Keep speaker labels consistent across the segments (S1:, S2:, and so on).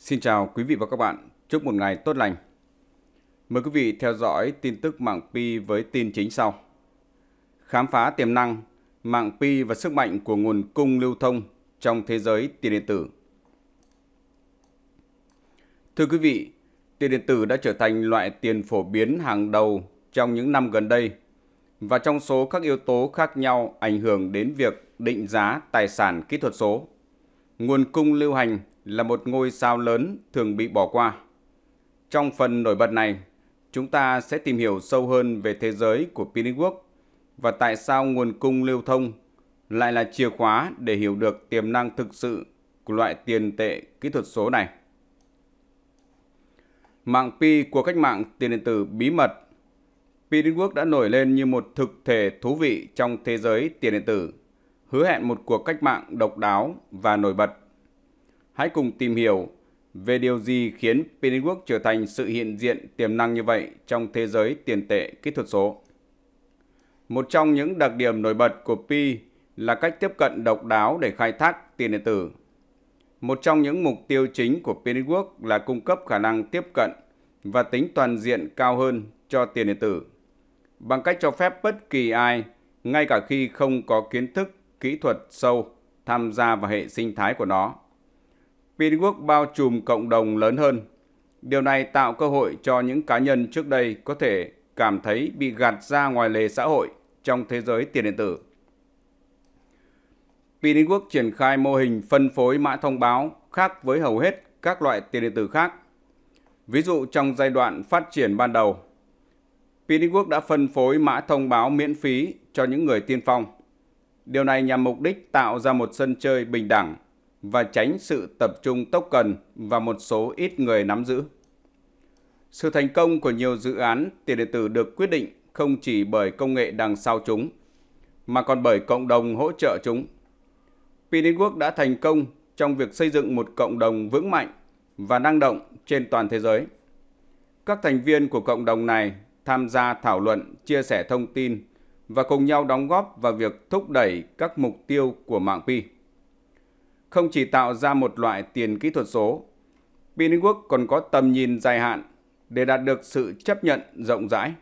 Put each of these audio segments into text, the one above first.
S1: Xin chào quý vị và các bạn. Chúc một ngày tốt lành. Mời quý vị theo dõi tin tức mạng Pi với tin chính sau. Khám phá tiềm năng, mạng Pi và sức mạnh của nguồn cung lưu thông trong thế giới tiền điện tử. Thưa quý vị, tiền điện tử đã trở thành loại tiền phổ biến hàng đầu trong những năm gần đây và trong số các yếu tố khác nhau ảnh hưởng đến việc định giá tài sản kỹ thuật số. Nguồn cung lưu hành là một ngôi sao lớn thường bị bỏ qua. Trong phần nổi bật này, chúng ta sẽ tìm hiểu sâu hơn về thế giới của Pinwork và tại sao nguồn cung lưu thông lại là chìa khóa để hiểu được tiềm năng thực sự của loại tiền tệ kỹ thuật số này. Mạng Pi của cách mạng tiền điện tử bí mật Pinwork đã nổi lên như một thực thể thú vị trong thế giới tiền điện tử, hứa hẹn một cuộc cách mạng độc đáo và nổi bật. Hãy cùng tìm hiểu về điều gì khiến Pinwork trở thành sự hiện diện tiềm năng như vậy trong thế giới tiền tệ kỹ thuật số. Một trong những đặc điểm nổi bật của Pi là cách tiếp cận độc đáo để khai thác tiền điện tử. Một trong những mục tiêu chính của Pinwork là cung cấp khả năng tiếp cận và tính toàn diện cao hơn cho tiền điện tử bằng cách cho phép bất kỳ ai, ngay cả khi không có kiến thức kỹ thuật sâu, tham gia vào hệ sinh thái của nó. Pinwork bao trùm cộng đồng lớn hơn. Điều này tạo cơ hội cho những cá nhân trước đây có thể cảm thấy bị gạt ra ngoài lề xã hội trong thế giới tiền điện tử. Pinwork triển khai mô hình phân phối mã thông báo khác với hầu hết các loại tiền điện tử khác. Ví dụ trong giai đoạn phát triển ban đầu, Pinwork đã phân phối mã thông báo miễn phí cho những người tiên phong. Điều này nhằm mục đích tạo ra một sân chơi bình đẳng và tránh sự tập trung tốc cần và một số ít người nắm giữ. Sự thành công của nhiều dự án tiền điện tử được quyết định không chỉ bởi công nghệ đằng sau chúng, mà còn bởi cộng đồng hỗ trợ chúng. Pinetwork đã thành công trong việc xây dựng một cộng đồng vững mạnh và năng động trên toàn thế giới. Các thành viên của cộng đồng này tham gia thảo luận, chia sẻ thông tin và cùng nhau đóng góp vào việc thúc đẩy các mục tiêu của mạng Pi không chỉ tạo ra một loại tiền kỹ thuật số, Pinwork còn có tầm nhìn dài hạn để đạt được sự chấp nhận rộng rãi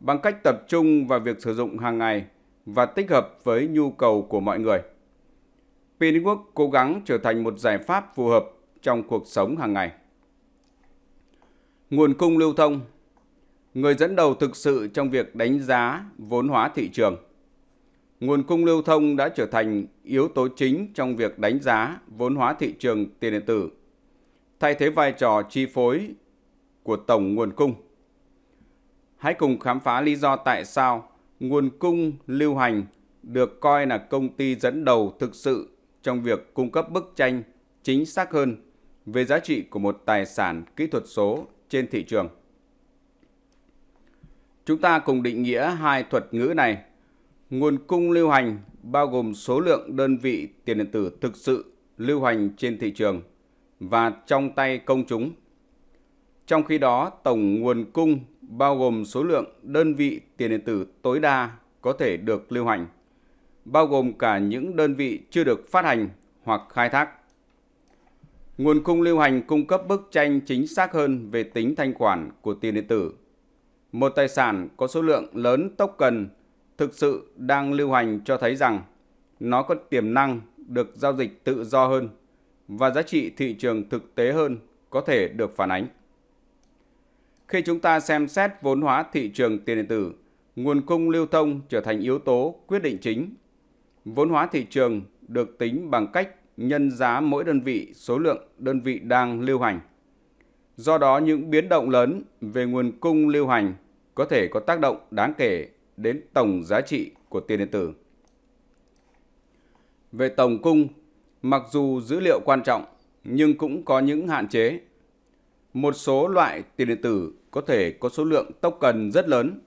S1: bằng cách tập trung vào việc sử dụng hàng ngày và tích hợp với nhu cầu của mọi người. Pinwork cố gắng trở thành một giải pháp phù hợp trong cuộc sống hàng ngày. Nguồn cung lưu thông Người dẫn đầu thực sự trong việc đánh giá vốn hóa thị trường – nguồn cung lưu thông đã trở thành yếu tố chính trong việc đánh giá vốn hóa thị trường tiền điện tử, thay thế vai trò chi phối của tổng nguồn cung. Hãy cùng khám phá lý do tại sao nguồn cung lưu hành được coi là công ty dẫn đầu thực sự trong việc cung cấp bức tranh chính xác hơn về giá trị của một tài sản kỹ thuật số trên thị trường. Chúng ta cùng định nghĩa hai thuật ngữ này Nguồn cung lưu hành bao gồm số lượng đơn vị tiền điện tử thực sự lưu hành trên thị trường và trong tay công chúng. Trong khi đó, tổng nguồn cung bao gồm số lượng đơn vị tiền điện tử tối đa có thể được lưu hành, bao gồm cả những đơn vị chưa được phát hành hoặc khai thác. Nguồn cung lưu hành cung cấp bức tranh chính xác hơn về tính thanh khoản của tiền điện tử. Một tài sản có số lượng lớn tốc cần – thực sự đang lưu hành cho thấy rằng nó có tiềm năng được giao dịch tự do hơn và giá trị thị trường thực tế hơn có thể được phản ánh. Khi chúng ta xem xét vốn hóa thị trường tiền điện tử, nguồn cung lưu thông trở thành yếu tố quyết định chính. Vốn hóa thị trường được tính bằng cách nhân giá mỗi đơn vị số lượng đơn vị đang lưu hành. Do đó những biến động lớn về nguồn cung lưu hành có thể có tác động đáng kể đến tổng giá trị của tiền điện tử. Về tổng cung, mặc dù dữ liệu quan trọng nhưng cũng có những hạn chế. Một số loại tiền điện tử có thể có số lượng tốc cần rất lớn,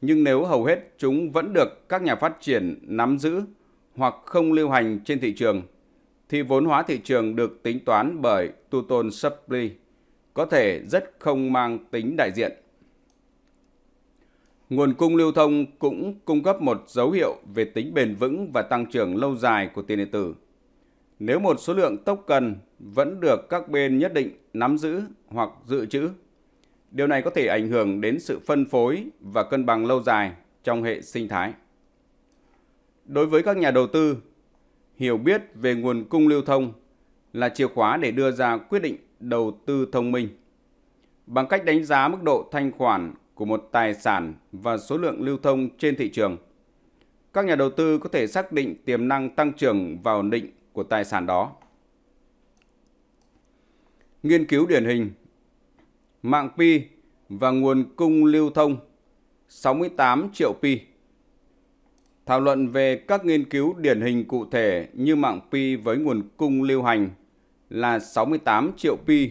S1: nhưng nếu hầu hết chúng vẫn được các nhà phát triển nắm giữ hoặc không lưu hành trên thị trường, thì vốn hóa thị trường được tính toán bởi Tuton Supply có thể rất không mang tính đại diện. Nguồn cung lưu thông cũng cung cấp một dấu hiệu về tính bền vững và tăng trưởng lâu dài của tiền điện tử. Nếu một số lượng tốc cần vẫn được các bên nhất định nắm giữ hoặc dự trữ, điều này có thể ảnh hưởng đến sự phân phối và cân bằng lâu dài trong hệ sinh thái. Đối với các nhà đầu tư, hiểu biết về nguồn cung lưu thông là chìa khóa để đưa ra quyết định đầu tư thông minh. Bằng cách đánh giá mức độ thanh khoản của một tài sản và số lượng lưu thông trên thị trường. Các nhà đầu tư có thể xác định tiềm năng tăng trưởng và ổn định của tài sản đó. Nghiên cứu điển hình Mạng Pi và nguồn cung lưu thông 68 triệu Pi Thảo luận về các nghiên cứu điển hình cụ thể như mạng Pi với nguồn cung lưu hành là 68 triệu Pi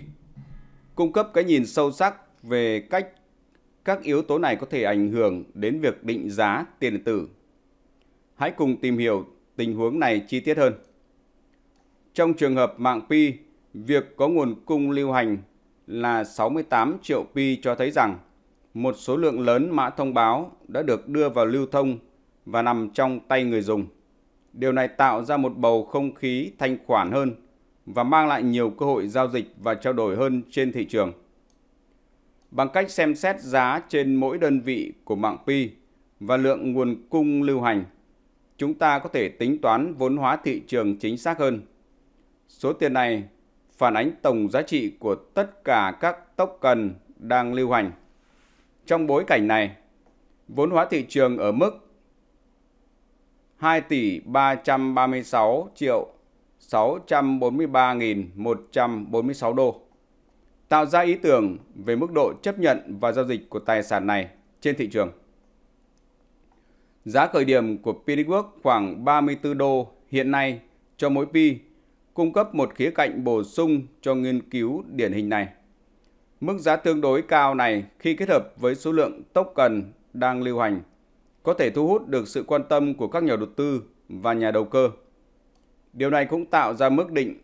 S1: cung cấp cái nhìn sâu sắc về cách các yếu tố này có thể ảnh hưởng đến việc định giá tiền điện tử. Hãy cùng tìm hiểu tình huống này chi tiết hơn. Trong trường hợp mạng Pi, việc có nguồn cung lưu hành là 68 triệu Pi cho thấy rằng một số lượng lớn mã thông báo đã được đưa vào lưu thông và nằm trong tay người dùng. Điều này tạo ra một bầu không khí thanh khoản hơn và mang lại nhiều cơ hội giao dịch và trao đổi hơn trên thị trường bằng cách xem xét giá trên mỗi đơn vị của mạng pi và lượng nguồn cung lưu hành, chúng ta có thể tính toán vốn hóa thị trường chính xác hơn. Số tiền này phản ánh tổng giá trị của tất cả các tốc cần đang lưu hành. Trong bối cảnh này, vốn hóa thị trường ở mức 2 tỷ 336 triệu 643.146 đô tạo ra ý tưởng về mức độ chấp nhận và giao dịch của tài sản này trên thị trường. Giá khởi điểm của Pennyworth khoảng 34 đô hiện nay cho mỗi pi, cung cấp một khía cạnh bổ sung cho nghiên cứu điển hình này. Mức giá tương đối cao này khi kết hợp với số lượng token đang lưu hành có thể thu hút được sự quan tâm của các nhà đầu tư và nhà đầu cơ. Điều này cũng tạo ra mức định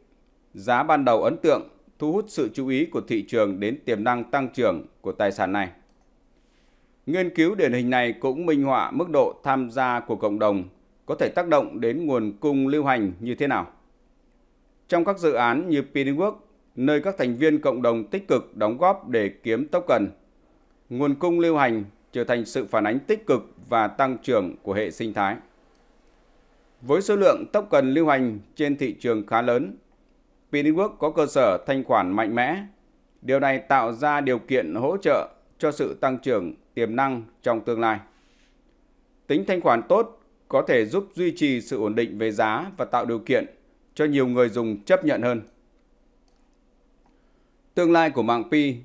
S1: giá ban đầu ấn tượng thu hút sự chú ý của thị trường đến tiềm năng tăng trưởng của tài sản này. Nghiên cứu điển hình này cũng minh họa mức độ tham gia của cộng đồng có thể tác động đến nguồn cung lưu hành như thế nào. Trong các dự án như Pinwork, nơi các thành viên cộng đồng tích cực đóng góp để kiếm tốc cần, nguồn cung lưu hành trở thành sự phản ánh tích cực và tăng trưởng của hệ sinh thái. Với số lượng tốc cần lưu hành trên thị trường khá lớn, Pinework có cơ sở thanh khoản mạnh mẽ. Điều này tạo ra điều kiện hỗ trợ cho sự tăng trưởng tiềm năng trong tương lai. Tính thanh khoản tốt có thể giúp duy trì sự ổn định về giá và tạo điều kiện cho nhiều người dùng chấp nhận hơn. Tương lai của mạng Pi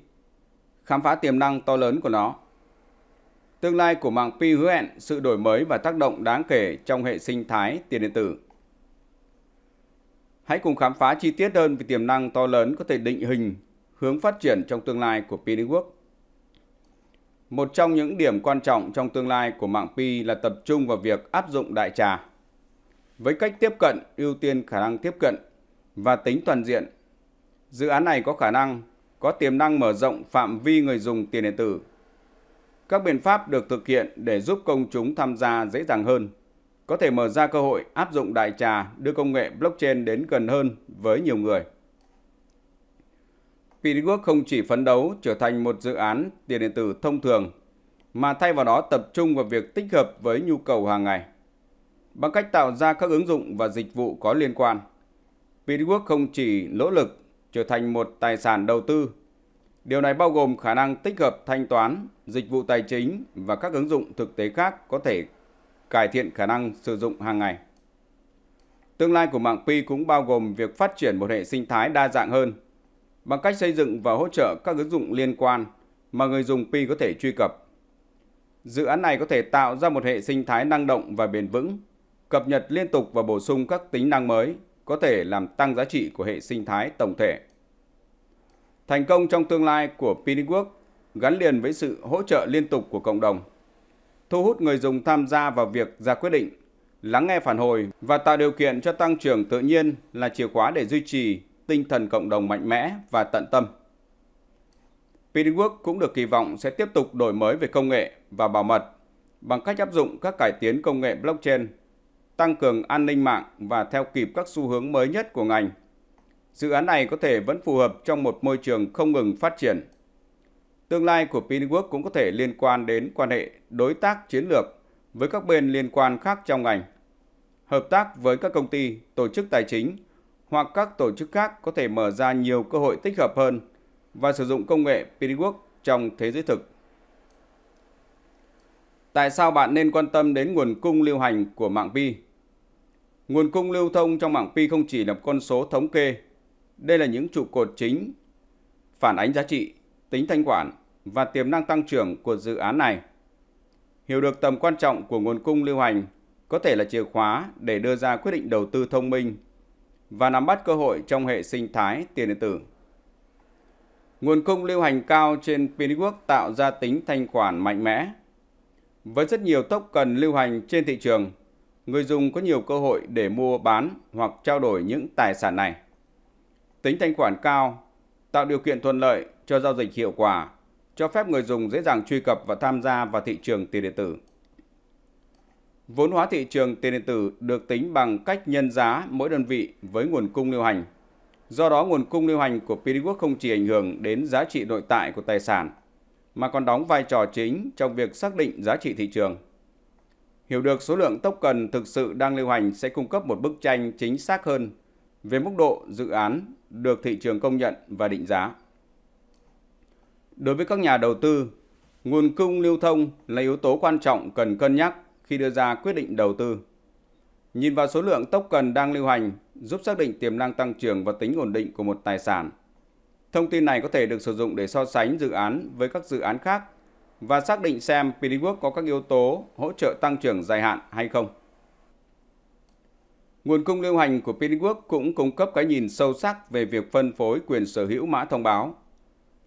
S1: khám phá tiềm năng to lớn của nó. Tương lai của mạng Pi hứa hẹn sự đổi mới và tác động đáng kể trong hệ sinh thái tiền điện tử. Hãy cùng khám phá chi tiết hơn về tiềm năng to lớn có thể định hình hướng phát triển trong tương lai của Pi Network. Một trong những điểm quan trọng trong tương lai của mạng Pi là tập trung vào việc áp dụng đại trà. Với cách tiếp cận ưu tiên khả năng tiếp cận và tính toàn diện, dự án này có khả năng có tiềm năng mở rộng phạm vi người dùng tiền điện tử. Các biện pháp được thực hiện để giúp công chúng tham gia dễ dàng hơn có thể mở ra cơ hội áp dụng đại trà đưa công nghệ blockchain đến gần hơn với nhiều người. Pidwork không chỉ phấn đấu trở thành một dự án tiền điện tử thông thường, mà thay vào đó tập trung vào việc tích hợp với nhu cầu hàng ngày. Bằng cách tạo ra các ứng dụng và dịch vụ có liên quan, Pidwork không chỉ nỗ lực trở thành một tài sản đầu tư. Điều này bao gồm khả năng tích hợp thanh toán, dịch vụ tài chính và các ứng dụng thực tế khác có thể cải thiện khả năng sử dụng hàng ngày. Tương lai của mạng Pi cũng bao gồm việc phát triển một hệ sinh thái đa dạng hơn bằng cách xây dựng và hỗ trợ các ứng dụng liên quan mà người dùng Pi có thể truy cập. Dự án này có thể tạo ra một hệ sinh thái năng động và bền vững, cập nhật liên tục và bổ sung các tính năng mới có thể làm tăng giá trị của hệ sinh thái tổng thể. Thành công trong tương lai của Piniwork gắn liền với sự hỗ trợ liên tục của cộng đồng – thu hút người dùng tham gia vào việc ra quyết định, lắng nghe phản hồi và tạo điều kiện cho tăng trưởng tự nhiên là chìa khóa để duy trì tinh thần cộng đồng mạnh mẽ và tận tâm. Pinwork cũng được kỳ vọng sẽ tiếp tục đổi mới về công nghệ và bảo mật bằng cách áp dụng các cải tiến công nghệ blockchain, tăng cường an ninh mạng và theo kịp các xu hướng mới nhất của ngành. Dự án này có thể vẫn phù hợp trong một môi trường không ngừng phát triển Tương lai của Pinwork cũng có thể liên quan đến quan hệ đối tác chiến lược với các bên liên quan khác trong ngành, hợp tác với các công ty, tổ chức tài chính hoặc các tổ chức khác có thể mở ra nhiều cơ hội tích hợp hơn và sử dụng công nghệ Pinwork trong thế giới thực. Tại sao bạn nên quan tâm đến nguồn cung lưu hành của mạng Pi? Nguồn cung lưu thông trong mạng Pi không chỉ là con số thống kê. Đây là những trụ cột chính, phản ánh giá trị, tính thanh khoản, và tiềm năng tăng trưởng của dự án này. Hiểu được tầm quan trọng của nguồn cung lưu hành có thể là chìa khóa để đưa ra quyết định đầu tư thông minh và nắm bắt cơ hội trong hệ sinh thái tiền điện tử. Nguồn cung lưu hành cao trên Pinwork tạo ra tính thanh khoản mạnh mẽ. Với rất nhiều tốc cần lưu hành trên thị trường, người dùng có nhiều cơ hội để mua bán hoặc trao đổi những tài sản này. Tính thanh khoản cao tạo điều kiện thuận lợi cho giao dịch hiệu quả cho phép người dùng dễ dàng truy cập và tham gia vào thị trường tiền điện tử. Vốn hóa thị trường tiền điện tử được tính bằng cách nhân giá mỗi đơn vị với nguồn cung lưu hành. Do đó, nguồn cung lưu hành của Piniwork không chỉ ảnh hưởng đến giá trị nội tại của tài sản, mà còn đóng vai trò chính trong việc xác định giá trị thị trường. Hiểu được số lượng token thực sự đang lưu hành sẽ cung cấp một bức tranh chính xác hơn về mức độ dự án được thị trường công nhận và định giá. Đối với các nhà đầu tư, nguồn cung lưu thông là yếu tố quan trọng cần cân nhắc khi đưa ra quyết định đầu tư. Nhìn vào số lượng token đang lưu hành giúp xác định tiềm năng tăng trưởng và tính ổn định của một tài sản. Thông tin này có thể được sử dụng để so sánh dự án với các dự án khác và xác định xem Pidiwork có các yếu tố hỗ trợ tăng trưởng dài hạn hay không. Nguồn cung lưu hành của Pidiwork cũng cung cấp cái nhìn sâu sắc về việc phân phối quyền sở hữu mã thông báo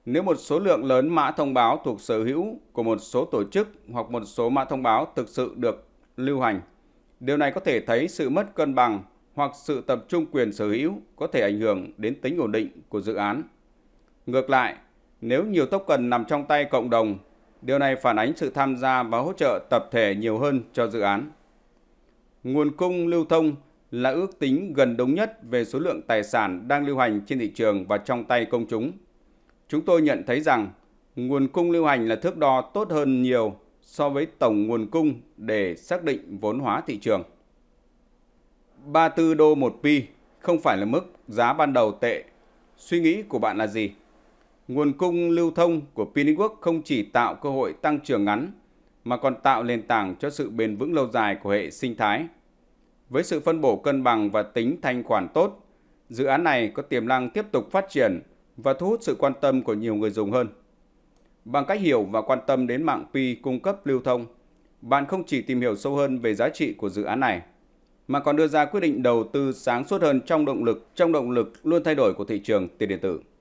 S1: nếu một số lượng lớn mã thông báo thuộc sở hữu của một số tổ chức hoặc một số mã thông báo thực sự được lưu hành, điều này có thể thấy sự mất cân bằng hoặc sự tập trung quyền sở hữu có thể ảnh hưởng đến tính ổn định của dự án. Ngược lại, nếu nhiều token nằm trong tay cộng đồng, điều này phản ánh sự tham gia và hỗ trợ tập thể nhiều hơn cho dự án. Nguồn cung lưu thông là ước tính gần đúng nhất về số lượng tài sản đang lưu hành trên thị trường và trong tay công chúng chúng tôi nhận thấy rằng nguồn cung lưu hành là thước đo tốt hơn nhiều so với tổng nguồn cung để xác định vốn hóa thị trường. 34 đô 1 pi không phải là mức giá ban đầu tệ. Suy nghĩ của bạn là gì? Nguồn cung lưu thông của Pinwork không chỉ tạo cơ hội tăng trưởng ngắn mà còn tạo nền tảng cho sự bền vững lâu dài của hệ sinh thái. Với sự phân bổ cân bằng và tính thanh khoản tốt, dự án này có tiềm năng tiếp tục phát triển và thu hút sự quan tâm của nhiều người dùng hơn. Bằng cách hiểu và quan tâm đến mạng Pi cung cấp lưu thông, bạn không chỉ tìm hiểu sâu hơn về giá trị của dự án này, mà còn đưa ra quyết định đầu tư sáng suốt hơn trong động lực trong động lực luôn thay đổi của thị trường tiền điện tử.